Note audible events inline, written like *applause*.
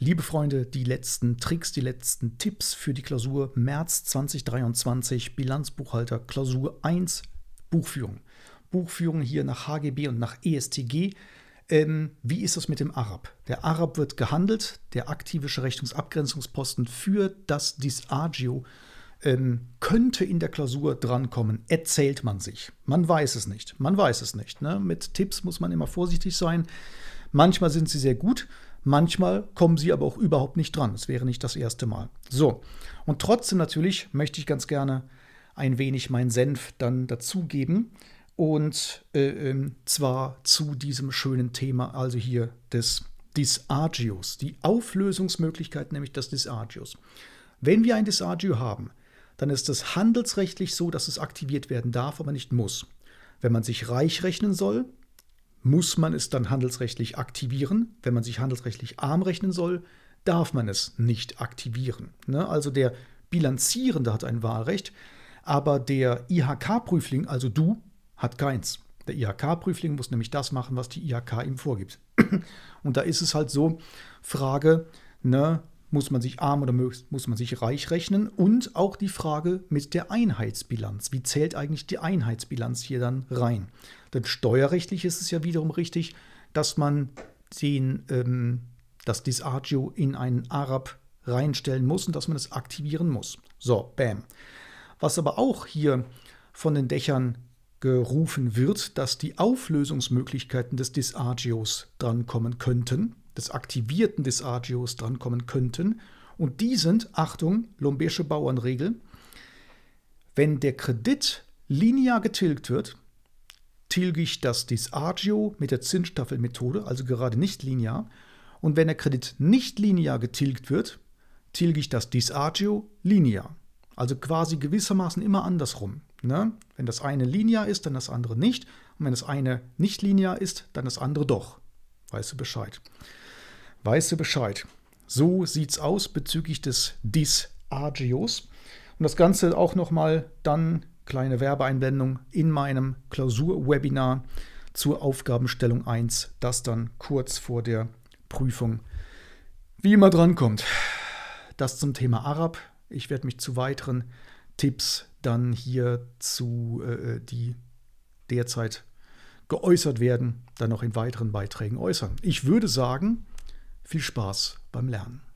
Liebe Freunde, die letzten Tricks, die letzten Tipps für die Klausur März 2023, Bilanzbuchhalter Klausur 1, Buchführung. Buchführung hier nach HGB und nach ESTG. Ähm, wie ist das mit dem Arab? Der Arab wird gehandelt, der aktivische Rechnungsabgrenzungsposten für das Disagio ähm, könnte in der Klausur drankommen, erzählt man sich. Man weiß es nicht, man weiß es nicht. Ne? Mit Tipps muss man immer vorsichtig sein. Manchmal sind sie sehr gut, Manchmal kommen sie aber auch überhaupt nicht dran. Es wäre nicht das erste Mal. So, und trotzdem natürlich möchte ich ganz gerne ein wenig meinen Senf dann dazugeben. Und äh, ähm, zwar zu diesem schönen Thema, also hier des Disagios, die Auflösungsmöglichkeit nämlich des Disagios. Wenn wir ein Disagio haben, dann ist es handelsrechtlich so, dass es aktiviert werden darf, aber nicht muss. Wenn man sich reich rechnen soll, muss man es dann handelsrechtlich aktivieren? Wenn man sich handelsrechtlich arm rechnen soll, darf man es nicht aktivieren. Ne? Also der Bilanzierende hat ein Wahlrecht, aber der IHK-Prüfling, also du, hat keins. Der IHK-Prüfling muss nämlich das machen, was die IHK ihm vorgibt. *clears throat* Und da ist es halt so, Frage, ne, muss man sich arm oder muss man sich reich rechnen? Und auch die Frage mit der Einheitsbilanz. Wie zählt eigentlich die Einheitsbilanz hier dann rein? Denn steuerrechtlich ist es ja wiederum richtig, dass man den, ähm, das Disagio in einen Arab reinstellen muss und dass man es das aktivieren muss. So, bam. Was aber auch hier von den Dächern gerufen wird, dass die Auflösungsmöglichkeiten des Disargios drankommen könnten des aktivierten Disargios drankommen könnten. Und die sind, Achtung, Lombesche Bauernregel, wenn der Kredit linear getilgt wird, tilge ich das Disargio mit der Zinsstaffelmethode, also gerade nicht linear. Und wenn der Kredit nicht linear getilgt wird, tilge ich das Disargio linear. Also quasi gewissermaßen immer andersrum. Ne? Wenn das eine linear ist, dann das andere nicht. Und wenn das eine nicht linear ist, dann das andere doch. Weißt du Bescheid weißt du Bescheid. So sieht es aus bezüglich des Disagios. Und das Ganze auch nochmal dann kleine Werbeeinblendung in meinem Klausurwebinar zur Aufgabenstellung 1, das dann kurz vor der Prüfung wie immer drankommt. Das zum Thema Arab. Ich werde mich zu weiteren Tipps dann hier zu, äh, äh die derzeit geäußert werden, dann noch in weiteren Beiträgen äußern. Ich würde sagen, viel Spaß beim Lernen.